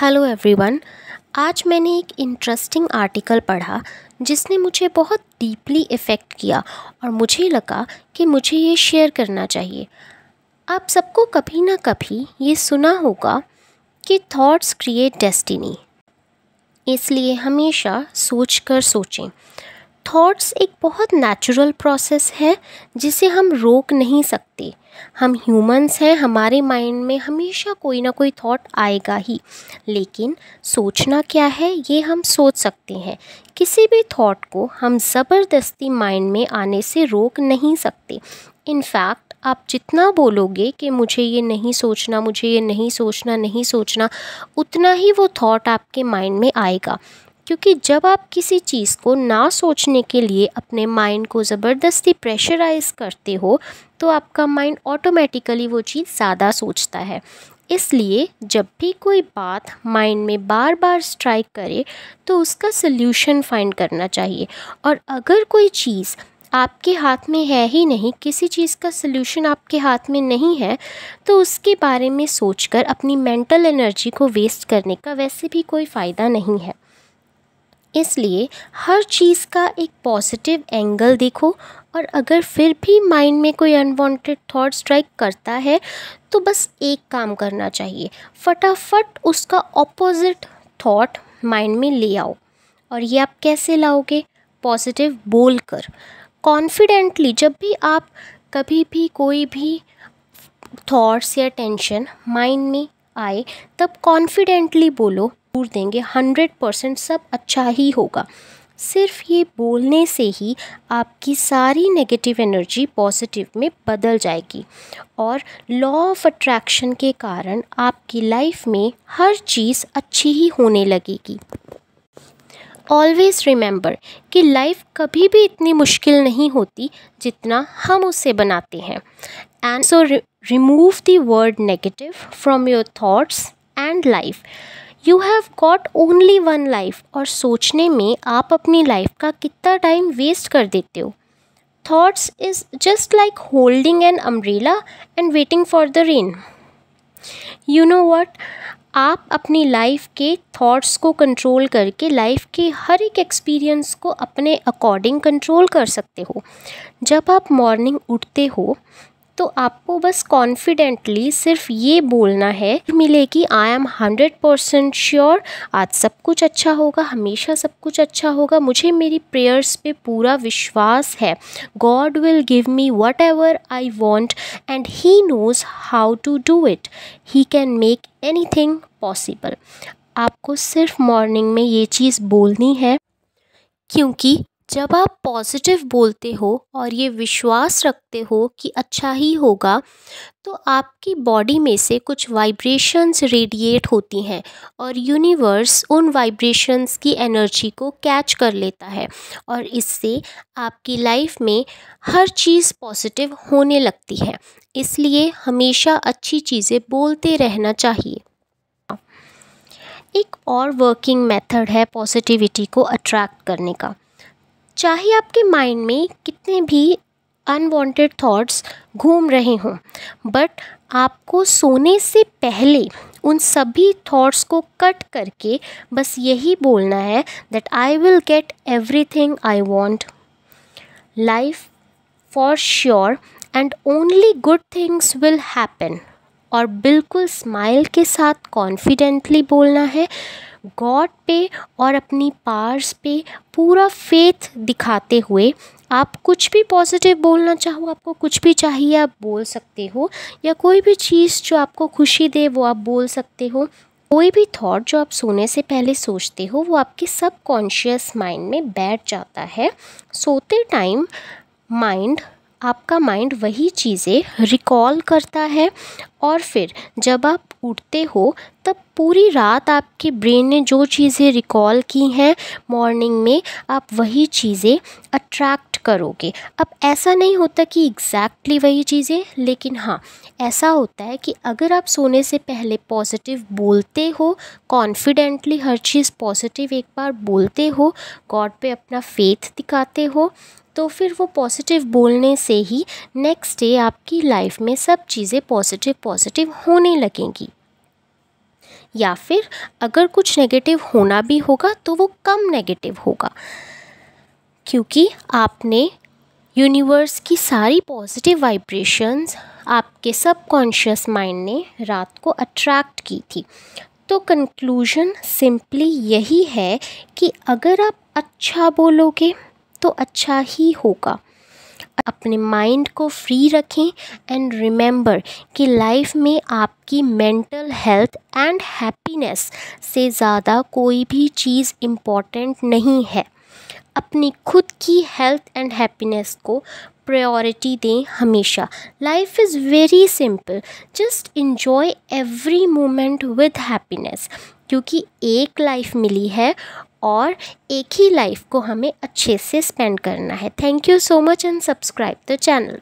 hello everyone आज मैंने एक इंटरेस्टिंग आर्टिकल पढ़ा जिसने मुझे बहुत डीपली इफ़ेक्ट किया और मुझे लगा कि मुझे ये शेयर करना चाहिए आप सबको कभी ना कभी ये सुना होगा कि थॉट्स क्रिएट डेस्टिनी इसलिए हमेशा सोच कर सोचें थॉट्स एक बहुत नेचुरल प्रोसेस है जिसे हम रोक नहीं सकते हम ह्यूमंस हैं हमारे माइंड में हमेशा कोई ना कोई थॉट आएगा ही लेकिन सोचना क्या है ये हम सोच सकते हैं किसी भी थॉट को हम ज़बरदस्ती माइंड में आने से रोक नहीं सकते इनफैक्ट आप जितना बोलोगे कि मुझे ये नहीं सोचना मुझे ये नहीं सोचना नहीं सोचना उतना ही वो थॉट आपके माइंड में आएगा क्योंकि जब आप किसी चीज़ को ना सोचने के लिए अपने माइंड को ज़बरदस्ती प्रेशराइज करते हो तो आपका माइंड ऑटोमेटिकली वो चीज़ ज़्यादा सोचता है इसलिए जब भी कोई बात माइंड में बार बार स्ट्राइक करे तो उसका सल्यूशन फाइंड करना चाहिए और अगर कोई चीज़ आपके हाथ में है ही नहीं किसी चीज़ का सल्यूशन आपके हाथ में नहीं है तो उसके बारे में सोचकर अपनी मेंटल एनर्जी को वेस्ट करने का वैसे भी कोई फ़ायदा नहीं है इसलिए हर चीज़ का एक पॉजिटिव एंगल देखो और अगर फिर भी माइंड में कोई अनवांटेड थॉट स्ट्राइक करता है तो बस एक काम करना चाहिए फटाफट उसका ऑपोजिट थॉट माइंड में ले आओ और ये आप कैसे लाओगे पॉजिटिव बोल कर कॉन्फिडेंटली जब भी आप कभी भी कोई भी थॉट्स या टेंशन माइंड में आए तब कॉन्फिडेंटली बोलो जरूर देंगे हंड्रेड परसेंट सब अच्छा ही होगा सिर्फ ये बोलने से ही आपकी सारी नेगेटिव एनर्जी पॉजिटिव में बदल जाएगी और लॉ ऑफ अट्रैक्शन के कारण आपकी लाइफ में हर चीज़ अच्छी ही होने लगेगी ऑलवेज़ रिमेंबर कि लाइफ कभी भी इतनी मुश्किल नहीं होती जितना हम उसे बनाते हैं एंड सो रिमूव दर्ड negative from your thoughts and life you have got only one life और सोचने में आप अपनी लाइफ का कितना टाइम वेस्ट कर देते हो thoughts is just like holding an umbrella and waiting for the rain you know what आप अपनी लाइफ के थॉट्स को कंट्रोल करके लाइफ के हर एक एक्सपीरियंस को अपने अकॉर्डिंग कंट्रोल कर सकते हो जब आप मॉर्निंग उठते हो तो आपको बस कॉन्फिडेंटली सिर्फ ये बोलना है मिले कि I am hundred percent sure आज सब कुछ अच्छा होगा हमेशा सब कुछ अच्छा होगा मुझे मेरी प्रेयर्स पे पूरा विश्वास है God will give me whatever I want and he knows how to do it he can make anything possible आपको सिर्फ मॉर्निंग में ये चीज़ बोलनी है क्योंकि जब आप पॉजिटिव बोलते हो और ये विश्वास रखते हो कि अच्छा ही होगा तो आपकी बॉडी में से कुछ वाइब्रेशंस रेडिएट होती हैं और यूनिवर्स उन वाइब्रेशंस की एनर्जी को कैच कर लेता है और इससे आपकी लाइफ में हर चीज़ पॉजिटिव होने लगती है इसलिए हमेशा अच्छी चीज़ें बोलते रहना चाहिए एक और वर्किंग मेथड है पॉजिटिविटी को अट्रैक्ट करने का चाहे आपके माइंड में कितने भी अनवांटेड थॉट्स घूम रहे हों बट आपको सोने से पहले उन सभी थॉट्स को कट करके बस यही बोलना है that I will get everything I want life for sure and only good things will happen और बिल्कुल स्माइल के साथ कॉन्फिडेंटली बोलना है गॉड पे और अपनी पार्स पे पूरा फेथ दिखाते हुए आप कुछ भी पॉजिटिव बोलना चाहो आपको कुछ भी चाहिए आप बोल सकते हो या कोई भी चीज़ जो आपको खुशी दे वो आप बोल सकते हो कोई भी थॉट जो आप सोने से पहले सोचते हो वो आपके सब कॉन्शियस माइंड में बैठ जाता है सोते टाइम माइंड आपका माइंड वही चीज़ें रिकॉल करता है और फिर जब आप उठते हो तब पूरी रात आपके ब्रेन ने जो चीज़ें रिकॉल की हैं मॉर्निंग में आप वही चीज़ें अट्रैक्ट करोगे अब ऐसा नहीं होता कि एग्जैक्टली वही चीज़ें लेकिन हाँ ऐसा होता है कि अगर आप सोने से पहले पॉजिटिव बोलते हो कॉन्फिडेंटली हर चीज़ पॉजिटिव एक बार बोलते हो गॉड पे अपना फेथ दिखाते हो तो फिर वो पॉजिटिव बोलने से ही नेक्स्ट डे आपकी लाइफ में सब चीज़ें पॉजिटिव पॉजिटिव होने लगेंगी या फिर अगर कुछ नेगेटिव होना भी होगा तो वो कम नेगेटिव होगा क्योंकि आपने यूनिवर्स की सारी पॉजिटिव वाइब्रेशंस आपके सबकॉन्शियस माइंड ने रात को अट्रैक्ट की थी तो कंक्लूजन सिंपली यही है कि अगर आप अच्छा बोलोगे तो अच्छा ही होगा अपने माइंड को फ्री रखें एंड रिमेंबर कि लाइफ में आपकी मेंटल हेल्थ एंड हैप्पीनेस से ज़्यादा कोई भी चीज़ इम्पॉर्टेंट नहीं है अपनी खुद की हेल्थ एंड हैप्पीनेस को प्रायोरिटी दें हमेशा life is very simple just enjoy every moment with happiness क्योंकि एक लाइफ मिली है और एक ही लाइफ को हमें अच्छे से स्पेंड करना है thank you so much and subscribe the channel